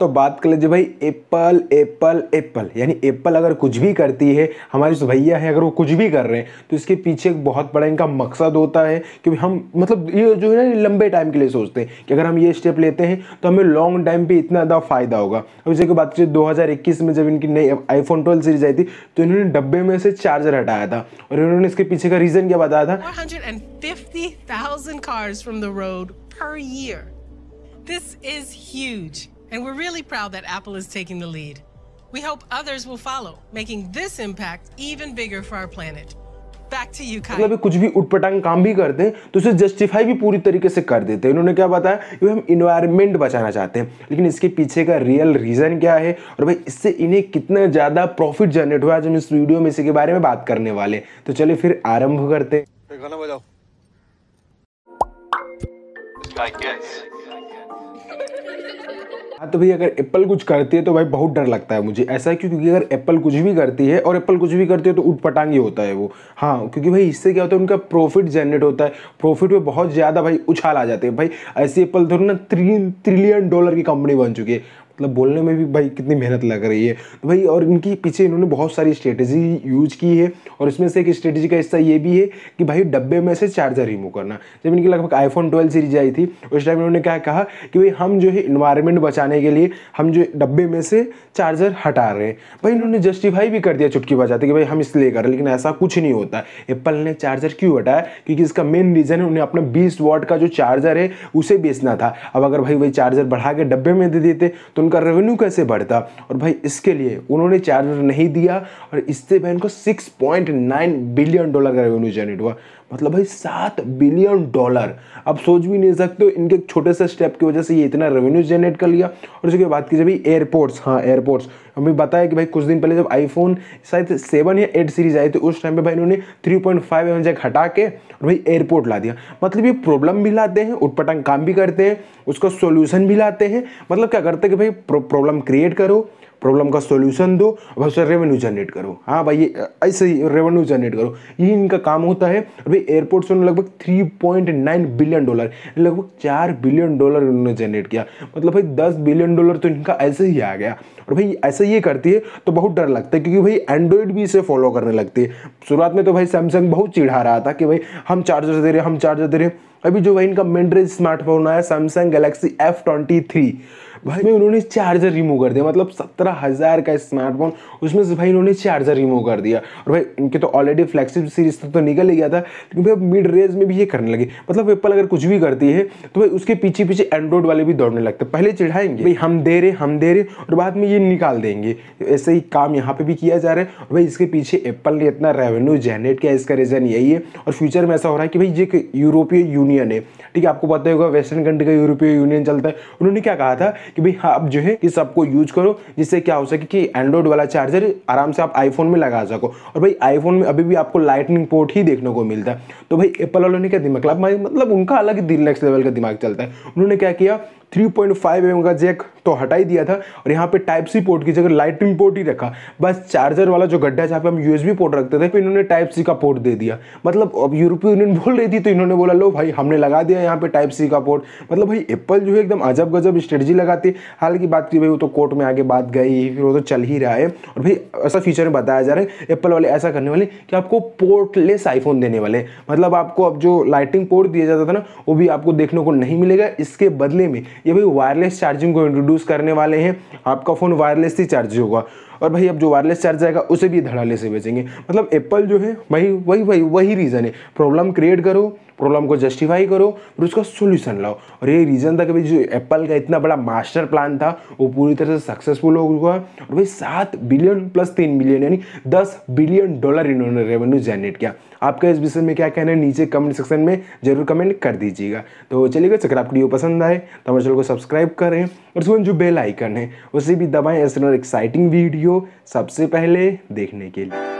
तो बात कर लीजिए भाई एप्पल एप्पल एप्पल यानी एप्पल अगर कुछ भी करती है हमारे जो भैया है अगर वो कुछ भी कर रहे हैं तो इसके पीछे एक बहुत बड़ा इनका मकसद होता है कि हम मतलब ये जो है ना लंबे टाइम के लिए सोचते हैं कि अगर हम ये स्टेप लेते हैं तो हमें लॉन्ग टाइम पर इतना ज़्यादा फ़ायदा होगा अब जैसे बात कीजिए दो में जब इनकी नई आईफोन ट्वेल्व सीरीज आई थी तो इन्होंने डब्बे में से चार्जर हटाया था और इन्होंने इसके पीछे का रीज़न क्या बताया था This is huge. And we're really proud that Apple is taking the lead. We hope others will follow, making this impact even bigger for our planet. Back to you, मतलब कुछ भी उटपटांग काम भी करते हैं तो उसे जस्टिफाई भी पूरी तरीके से कर देते हैं इन्होंने क्या बताया कि हम इन्वायरमेंट बचाना चाहते हैं लेकिन इसके पीछे का रियल रीज़न क्या है और भाई इससे इन्हें कितना ज़्यादा प्रॉफिट जनरेट हुआ आज हम इस वीडियो में इसी के बारे में बात करने वाले तो चलिए फिर आरंभ करते गाना बजाओ हाँ तो भाई अगर एप्पल कुछ करती है तो भाई बहुत डर लगता है मुझे ऐसा है क्योंकि अगर एप्पल कुछ भी करती है और एप्पल कुछ भी करती है तो उठ पटांग ही होता है वो हाँ क्योंकि भाई इससे क्या होता है उनका प्रॉफिट जनरेट होता है प्रॉफिट में बहुत ज़्यादा भाई उछाल आ जाते हैं भाई ऐसी एप्पल थोड़ी ना त्रिलियन ट्रिलियन डॉलर की कंपनी बन चुकी है मतलब बोलने में भी भाई कितनी मेहनत लग रही है तो भाई और इनकी पीछे इन्होंने बहुत सारी स्ट्रेटजी यूज की है और इसमें से एक स्ट्रेटजी का हिस्सा ये भी है कि भाई डब्बे में से चार्जर रिमूव करना जब इनकी लगभग आईफोन ट्वेल्व सीरीज आई थी उस टाइम इन्होंने क्या कहा कि भाई हम जो है इन्वायरमेंट बचाने के लिए हम जो डब्बे में से चार्जर हटा रहे हैं भाई इन्होंने जस्टिफाई भी कर दिया चुटकी बजाते कि भाई हम इसलिए कर रहे लेकिन ऐसा कुछ नहीं होता एप्पल ने चार्जर क्यों हटाया क्योंकि इसका मेन रीज़न है उन्हें अपना बीस वॉट का जो चार्जर है उसे बेचना था अब अगर भाई वही चार्जर बढ़ा के डब्बे में दे देते तो उनका रेवेन्यू कैसे बढ़ता और भाई इसके लिए उन्होंने चार्जर नहीं दिया और इससे भाई उनको सिक्स बिलियन डॉलर का रेवेन्यू जनरेट हुआ मतलब भाई सात बिलियन डॉलर अब सोच भी नहीं सकते हो इनके छोटे से स्टेप की वजह से ये इतना रेवेन्यू जनरेट कर लिया और उसके बात की जब एयरपोर्ट्स हाँ एयरपोर्ट्स हमें बताया कि भाई कुछ दिन पहले जब आईफोन शायद सेवन या एट सीरीज आई थी उस टाइम पे भाई इन्होंने three point five M jack हटा के और भाई एयरपोर्ट ला दिया मतलब ये प्रॉब्लम भी लाते हैं उठपटंग काम भी करते हैं उसका सोल्यूशन भी लाते हैं मतलब क्या करते हैं कि भाई प्रॉब्लम क्रिएट करो प्रॉब्लम का सोल्यूशन दो और उससे रेवेन्यू जनरेट करो हाँ भाई ऐसे ही रेवेन्यू जनरेट करो ये इनका काम होता है अभी एयरपोर्ट से उन्होंने लगभग three point nine billion dollar लगभग चार बिलियन डॉलर उन्होंने जनरेट किया मतलब भाई दस बिलियन डॉलर तो इनका ऐसे ही आ गया और भाई ऐसे ये करती है तो बहुत डर लगता है क्योंकि भाई एंड्रॉइड भी इसे फॉलो करने लगती है शुरुआत में तो भाई सैमसंग बहुत चिढ़ा रहा था कि भाई हम चार्जर दे रहे हम चार्जर दे रहे अभी जो भाई इनका मेनड्रेज स्मार्टफोन आया Samsung Galaxy F twenty three भाई में उन्होंने चार्जर रिमूव कर दिया मतलब सत्रह हज़ार का स्मार्टफोन उसमें से भाई इन्होंने चार्जर रिमूव कर दिया और भाई इनके तो ऑलरेडी फ्लैगशिप सीरीज तो निकल ही गया था लेकिन भाई मिड रेंज में भी ये करने लगे मतलब एप्पल अगर कुछ भी करती है तो भाई उसके पीछे पीछे एंड्रॉइड वाले भी दौड़ने लगते पहले चिढ़ाएंगे भाई हम दे रहे हम दे रहे और बाद में ये निकाल देंगे ऐसे ही काम यहाँ पर भी किया जा रहा है और भाई इसके पीछे एप्पल ने इतना रेवेन्यू जनरेट किया इसका रीज़न यही है और फ्यूचर में ऐसा हो रहा है कि भाई ये यूरोपीय यूनियन है ठीक है आपको पता होगा वेस्टर्न कंट्री का यूरोपीय यूनियन चलता है उन्होंने क्या कहा था कि भाई आप हाँ, जो है कि सबको यूज करो जिससे क्या हो सके कि एंड्रॉइड वाला चार्जर आराम से आप आईफोन में लगा सको और भाई आईफोन में अभी भी आपको लाइटनिंग पोर्ट ही देखने को मिलता है तो भाई एप्पल वालों ने क्या दिमाग मतलब, मतलब उनका अलग दिल नेक्स्ट लेवल का दिमाग चलता है उन्होंने क्या किया 3.5 पॉइंट mm का जैक तो हटा ही दिया था और यहाँ पे टाइप सी पोर्ट की जगह लाइटिंग पोर्ट ही रखा बस चार्जर वाला जो गड्ढा जहाँ पे हम यूएसबी पोर्ट रखते थे फिर इन्होंने टाइप सी का पोर्ट दे दिया मतलब अब यूरोपीय यूनियन बोल रही थी तो इन्होंने बोला लो भाई हमने लगा दिया यहाँ पे टाइप सी का पोर्ट मतलब भाई एप्पल जो है एकदम अजब गजब स्ट्रेटी लगा जाती है हालांकि बात की भाई वो तो कोर्ट में आगे बात गई फिर वो तो चल ही रहा है और भाई ऐसा फीचर में बताया जा रहा है एप्पल वाले ऐसा करने वाले कि आपको पोर्टलेस आईफोन देने वाले मतलब आपको अब जो लाइटिंग पोर्ट दिया जाता था ना वो भी आपको देखने को नहीं मिलेगा इसके बदले में ये भाई वायरलेस चार्जिंग को इंट्रोड्यूस करने वाले हैं आपका फ़ोन वायरलेस ही चार्ज होगा और भाई अब जो वायरलेस चार्ज आएगा उसे भी धड़ाले से बेचेंगे मतलब एप्पल जो है भाई वही वही वही रीज़न है प्रॉब्लम क्रिएट करो प्रॉब्लम को जस्टिफाई करो और उसका सोल्यूशन लाओ और ये रीज़न था कि भाई जो एप्पल का इतना बड़ा मास्टर प्लान था वो पूरी तरह से सक्सेसफुल हो है और भाई सात बिलियन प्लस तीन बिलियन यानी दस बिलियन डॉलर इन्होंने रेवेन्यू जनरेट किया आपका इस विषय में क्या कहना है नीचे कमेंट सेक्शन में जरूर कमेंट कर दीजिएगा तो चलिएगा चक्कर आपको वीडियो पसंद आए तो हमारे चैनल को सब्सक्राइब करें और तुरंत जो बेल आइकन है उसे भी दबाएं ऐसे और एक्साइटिंग वीडियो सबसे पहले देखने के लिए